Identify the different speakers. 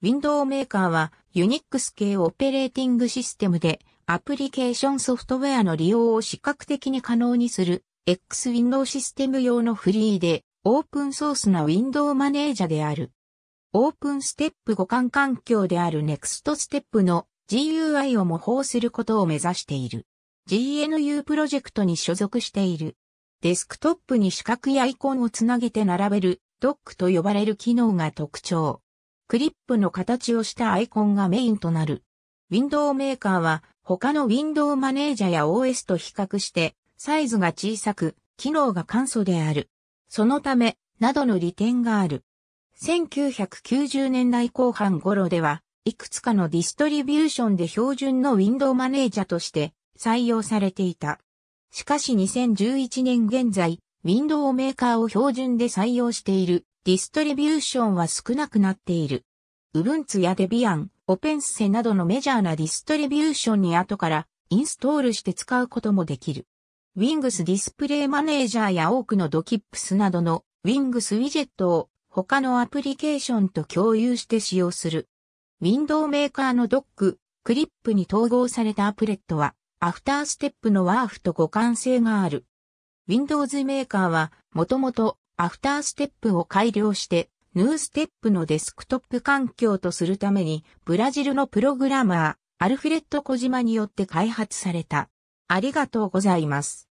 Speaker 1: ウィンドウメーカーは Unix 系オペレーティングシステムで
Speaker 2: アプリケーションソフトウェアの利用を視覚的に可能にする X ウィンドウシステム用のフリーでオープンソースなウィンドウマネージャである。オープンステップ互換環境である Next ステップの GUI を模倣することを目指している。GNU プロジェクトに所属している。デスクトップに四角いアイコンをつなげて並べるドックと呼ばれる機能が特徴。クリップの形をしたアイコンがメインとなる。ウィンドウメーカーは他のウィンドウマネージャや OS と比較してサイズが小さく機能が簡素である。そのため、などの利点がある。1990年代後半頃では、いくつかのディストリビューションで標準のウィンドウマネージャとして採用されていた。しかし2011年現在、ウィンドウメーカーを標準で採用しているディストリビューションは少なくなっている。Ubuntu や Debian、Opense などのメジャーなディストリビューションに後からインストールして使うこともできる。w i n g s ディスプレイマネージャーや多くのドキップスなどの w i n g s ウィジェットを他のアプリケーションと共有して使用する。Window メーカーのドック、クリップに統合されたアプレットは、アフターステップのワーフと互換性がある。Windows メーカーは、もともとアフターステップを改良して、ヌーステップのデスクトップ環境とするために、ブラジルのプログラマー、アルフレッド・コジマによっ
Speaker 1: て開発された。ありがとうございます。